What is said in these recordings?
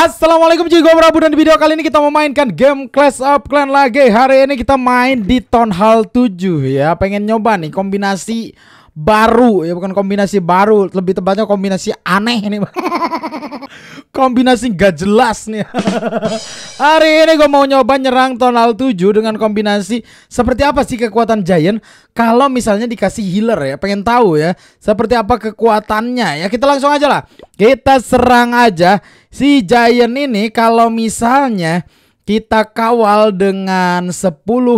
Assalamualaikum cuy, gue Prabu dan di video kali ini kita memainkan game Clash of Clan lagi Hari ini kita main di Town Hall 7 ya Pengen nyoba nih kombinasi baru ya bukan kombinasi baru lebih tepatnya kombinasi aneh ini kombinasi gak jelas nih. Hari ini gue mau nyoba nyerang tonal 7 dengan kombinasi seperti apa sih kekuatan Giant kalau misalnya dikasih healer ya. Pengen tahu ya seperti apa kekuatannya ya. Kita langsung aja lah. Kita serang aja si Giant ini kalau misalnya kita kawal dengan 10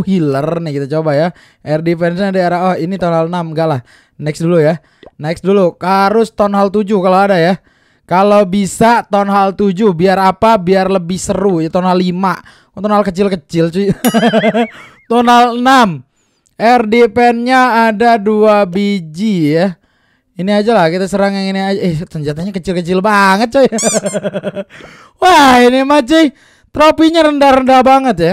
healer nih kita coba ya. Air defense-nya di arah oh ini tonal 6 enggak lah. Next dulu ya. Next dulu harus tonal 7 kalau ada ya. Kalau bisa tonal 7 biar apa? Biar lebih seru ya tonal 5. Tonal kecil-kecil cuy. tonal 6. RD pennya ada dua biji ya. Ini aja lah kita serang yang ini aja. Eh senjatanya kecil-kecil banget cuy. Wah ini mah cuy. Tropinya rendah-rendah banget ya.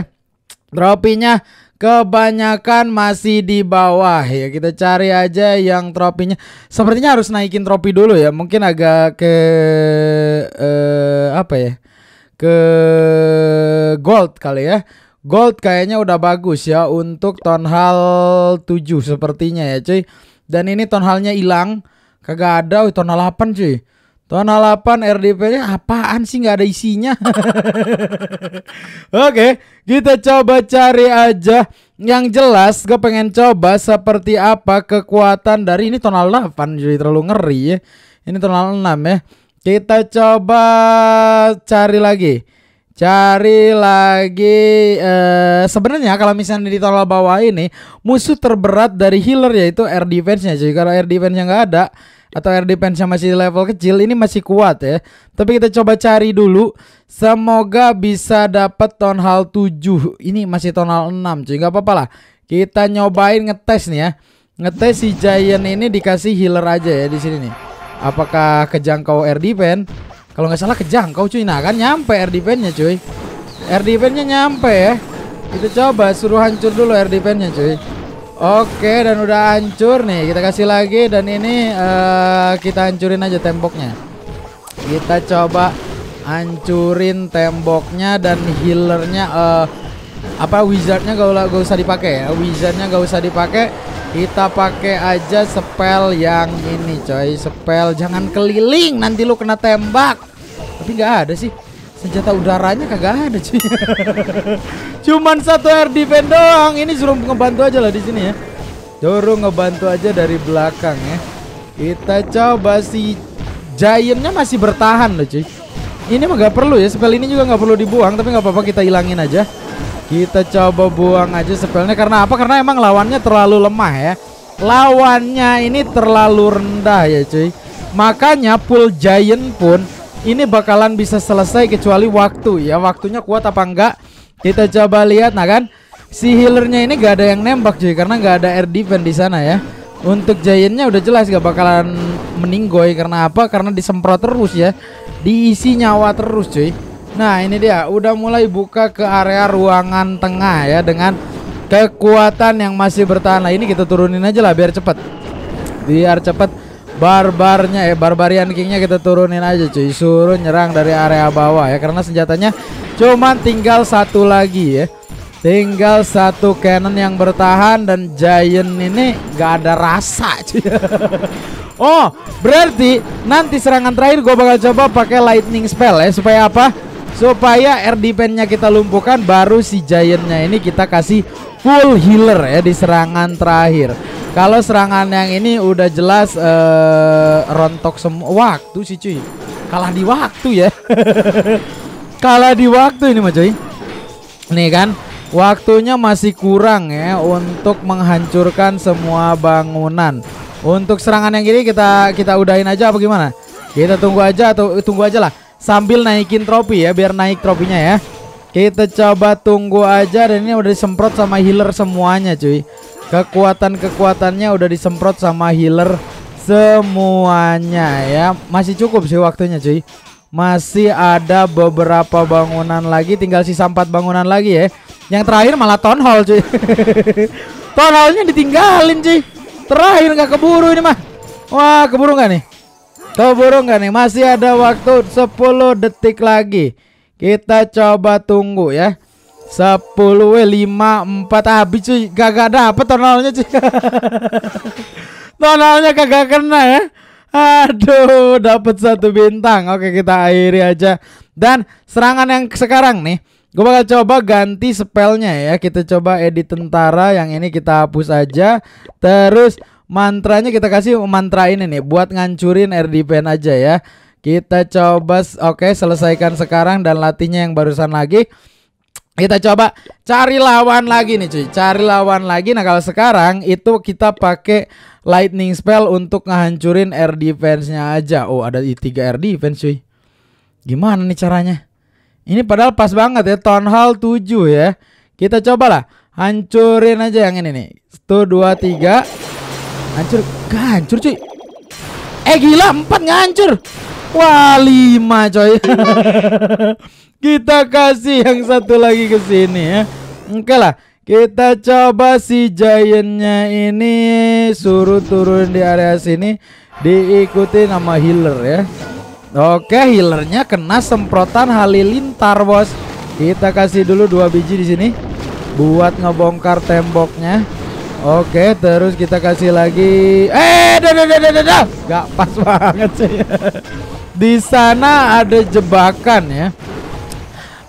Tropinya kebanyakan masih di bawah ya kita cari aja yang tropinya sepertinya harus naikin tropi dulu ya mungkin agak ke eh, apa ya ke gold kali ya gold kayaknya udah bagus ya untuk tonhal tujuh sepertinya ya cuy dan ini tonhalnya hilang kagak ada ton tonhal 8 cuy Tahun 8 RDP-nya apaan sih Gak ada isinya? Oke, okay, kita coba cari aja. Yang jelas gue pengen coba seperti apa kekuatan dari ini tonal 8 jadi terlalu ngeri ya. Ini tonal 6 ya. Kita coba cari lagi. Cari lagi eh sebenarnya kalau misalnya di tonal bawah ini musuh terberat dari healer yaitu air defense-nya. Jadi kalau air defense-nya nggak ada, atau air defense yang masih level kecil ini masih kuat ya. Tapi kita coba cari dulu semoga bisa dapat tonal 7. Ini masih tonal 6 cuy, nggak apa-apa lah. Kita nyobain ngetes nih ya. Ngetes si Giant ini dikasih healer aja ya di sini nih. Apakah kejangkau air defense? Kalau nggak salah kejangkau cuy. Nah, kan nyampe air defense nya cuy. Air defense nya nyampe ya. Kita coba suruh hancur dulu air defense nya cuy. Oke dan udah hancur nih kita kasih lagi dan ini uh, kita hancurin aja temboknya Kita coba hancurin temboknya dan healernya uh, apa wizardnya gak, gak usah dipakai ya wizardnya gak usah dipakai kita pakai aja spell yang ini coy spell jangan keliling nanti lu kena tembak tapi nggak ada sih Senjata udaranya kagak ada sih. Cuman satu air defense doang. Ini suruh ngebantu aja lah di sini ya. Suruh ngebantu aja dari belakang ya. Kita coba si Giantnya masih bertahan loh cuy. Ini mah gak perlu ya. Spell ini juga nggak perlu dibuang. Tapi nggak apa-apa kita hilangin aja. Kita coba buang aja spellnya. Karena apa? Karena emang lawannya terlalu lemah ya. Lawannya ini terlalu rendah ya cuy. Makanya pool Giant pun ini bakalan bisa selesai kecuali waktu ya waktunya kuat apa enggak kita coba lihat nah kan si healernya ini gak ada yang nembak jadi karena gak ada air defense di sana ya untuk giantnya udah jelas gak bakalan meninggoy karena apa karena disemprot terus ya diisi nyawa terus cuy nah ini dia udah mulai buka ke area ruangan tengah ya dengan kekuatan yang masih bertahan lah ini kita turunin aja lah biar cepet biar cepet barbarnya ya barbarian kingnya kita turunin aja cuy suruh nyerang dari area bawah ya karena senjatanya cuman tinggal satu lagi ya tinggal satu cannon yang bertahan dan giant ini gak ada rasa cuy oh berarti nanti serangan terakhir gue bakal coba pakai lightning spell ya supaya apa supaya air defense-nya kita lumpuhkan baru si giant-nya ini kita kasih full healer ya di serangan terakhir. Kalau serangan yang ini udah jelas uh, rontok semua waktu sih cuy. Kalah di waktu ya. Kalah di waktu ini mah cuy. Nih kan, waktunya masih kurang ya untuk menghancurkan semua bangunan. Untuk serangan yang ini kita kita udahin aja apa gimana? Kita tunggu aja atau tunggu aja lah sambil naikin trofi ya biar naik trofinya ya. Kita coba tunggu aja dan ini udah disemprot sama healer semuanya cuy Kekuatan-kekuatannya udah disemprot sama healer semuanya ya Masih cukup sih waktunya cuy Masih ada beberapa bangunan lagi tinggal sisa 4 bangunan lagi ya Yang terakhir malah town hall cuy Town hallnya ditinggalin cuy Terakhir gak keburu ini mah Wah keburu nggak nih Keburu nggak nih masih ada waktu 10 detik lagi kita coba tunggu ya. 10 5 4 habis cuy. Kagak dapat tonalnya cuy. tonalnya kagak kena ya. Aduh, dapat satu bintang. Oke, kita akhiri aja. Dan serangan yang sekarang nih, gue bakal coba ganti spellnya ya. Kita coba edit tentara yang ini kita hapus aja. Terus mantranya kita kasih mantra ini nih buat ngancurin RDPN aja ya. Kita coba oke okay, selesaikan sekarang dan latihnya yang barusan lagi. Kita coba cari lawan lagi nih cuy. Cari lawan lagi. Nah, kalau sekarang itu kita pakai lightning spell untuk ngehancurin air defense-nya aja. Oh, ada 3 air defense cuy. Gimana nih caranya? Ini padahal pas banget ya Town Hall 7 ya. Kita cobalah hancurin aja yang ini nih. 1 2 3 Hancur, gak hancur cuy. Eh gila, 4 ngancur. hancur. Wah lima coy Kita kasih yang satu lagi ke sini ya Oke lah kita coba si giantnya ini suruh turun di area sini diikuti nama healer ya Oke healernya kena semprotan halilintar bos kita kasih dulu dua biji di sini buat ngebongkar temboknya Oke terus kita kasih lagi eh dah dah dah dah dah gak pas banget sih di sana ada jebakan ya.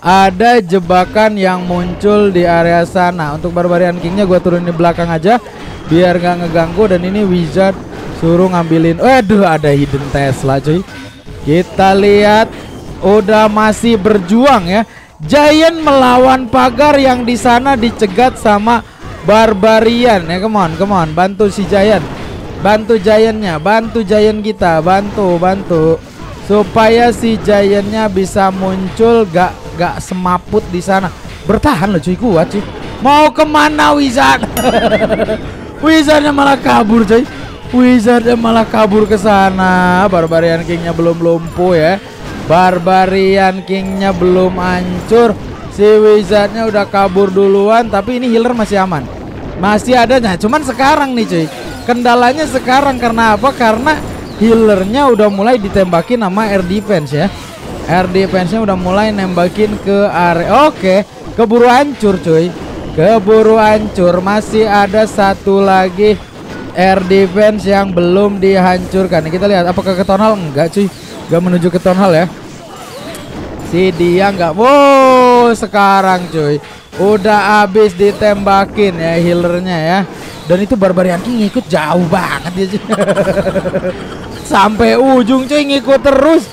Ada jebakan yang muncul di area sana. Untuk Barbarian Kingnya gue turun di belakang aja biar nggak ngeganggu dan ini Wizard suruh ngambilin. Waduh ada hidden lah cuy. Kita lihat udah masih berjuang ya. Giant melawan pagar yang di sana dicegat sama Barbarian ya come on come on bantu si Giant bantu Giantnya bantu Giant kita bantu bantu supaya si Giantnya bisa muncul gak gak semaput di sana bertahan loh cuy kuat cuy mau kemana Wizard Wizardnya malah kabur cuy Wizardnya malah kabur ke sana Barbarian Kingnya belum lumpuh ya Barbarian Kingnya belum hancur Si Wizardnya udah kabur duluan Tapi ini healer masih aman Masih adanya Cuman sekarang nih cuy Kendalanya sekarang karena apa? Karena healernya udah mulai ditembakin sama air defense ya air defense-nya udah mulai nembakin ke area oke okay. keburu hancur cuy keburu hancur masih ada satu lagi air defense yang belum dihancurkan kita lihat apakah ke tonal enggak cuy enggak menuju ke tonal ya si dia enggak wow sekarang cuy udah habis ditembakin ya healernya ya dan itu barbarian king ikut jauh banget ya cuy sampai ujung cuy ngikut terus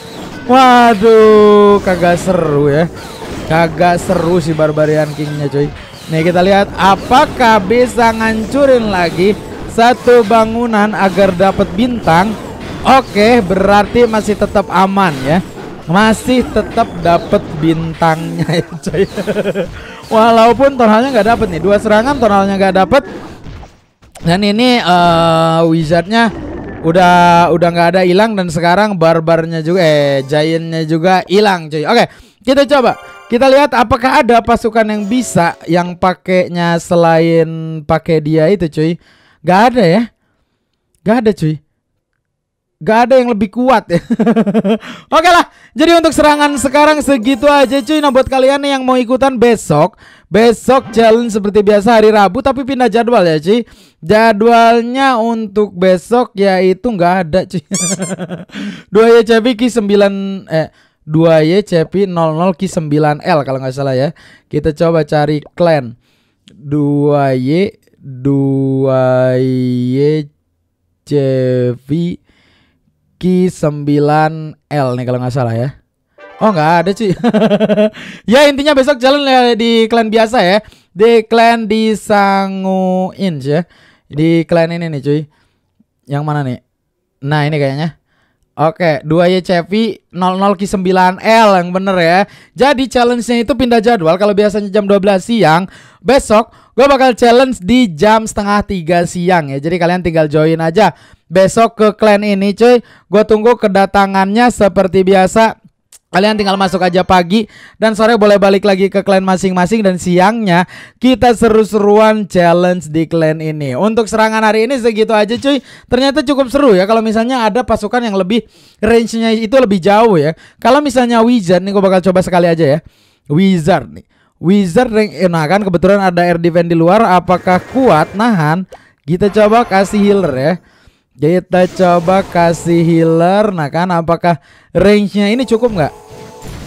waduh kagak seru ya kagak seru si Barbarian Kingnya cuy nih kita lihat apakah bisa ngancurin lagi satu bangunan agar dapat bintang oke berarti masih tetap aman ya masih tetap dapat bintangnya ya cuy walaupun tonalnya nggak dapat nih dua serangan tonalnya nggak dapat dan ini uh, wizardnya udah udah nggak ada hilang dan sekarang barbarnya juga eh giantnya juga hilang cuy oke kita coba kita lihat apakah ada pasukan yang bisa yang pakainya selain pakai dia itu cuy nggak ada ya nggak ada cuy Gak ada yang lebih kuat ya oke lah jadi untuk serangan sekarang segitu aja cuy nah buat kalian yang mau ikutan besok Besok challenge seperti biasa hari Rabu tapi pindah jadwal ya cuy. Jadwalnya untuk besok yaitu nggak ada cuy. 2 YCP Ki 9 eh 2 YCP 00 Ki 9L kalau nggak salah ya. Kita coba cari clan. 2 Y 2 y YCP Ki 9L nih kalau nggak salah ya. Oh nggak ada cuy. ya intinya besok jalan ya di klan biasa ya. Di klan di Sanguin ya. Di klan ini nih cuy. Yang mana nih? Nah ini kayaknya. Oke, 2 YCV 00Q9L yang bener ya. Jadi challenge-nya itu pindah jadwal. Kalau biasanya jam 12 siang, besok gue bakal challenge di jam setengah 3 siang ya. Jadi kalian tinggal join aja besok ke clan ini cuy. Gue tunggu kedatangannya seperti biasa. Kalian tinggal masuk aja pagi dan sore boleh balik lagi ke klan masing-masing dan siangnya kita seru-seruan challenge di klan ini. Untuk serangan hari ini segitu aja cuy. Ternyata cukup seru ya kalau misalnya ada pasukan yang lebih range-nya itu lebih jauh ya. Kalau misalnya wizard nih gue bakal coba sekali aja ya. Wizard nih. Wizard yang eh, nah kan kebetulan ada air defense di luar apakah kuat nahan? Kita coba kasih healer ya. Kita coba kasih healer. Nah kan apakah range-nya ini cukup nggak?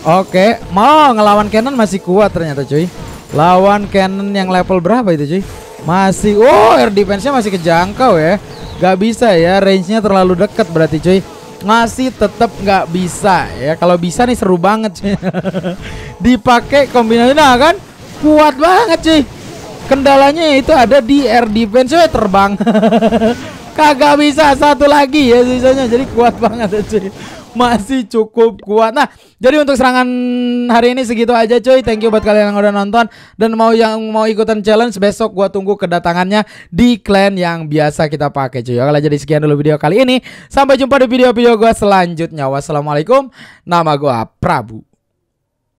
Oke. Mau ngelawan cannon masih kuat ternyata cuy. Lawan cannon yang level berapa itu cuy? Masih. Oh air defense-nya masih kejangkau ya. Gak bisa ya. Range-nya terlalu dekat berarti cuy. Masih tetap nggak bisa ya. Kalau bisa nih seru banget cuy. Dipakai kombinasi. Nah kan kuat banget cuy. Kendalanya itu ada di air defense. Cuy terbang. kagak bisa satu lagi ya sisanya jadi kuat banget cuy masih cukup kuat nah jadi untuk serangan hari ini segitu aja cuy thank you buat kalian yang udah nonton dan mau yang mau ikutan challenge besok gua tunggu kedatangannya di clan yang biasa kita pakai cuy oke jadi sekian dulu video kali ini sampai jumpa di video-video gua selanjutnya wassalamualaikum nama gua Prabu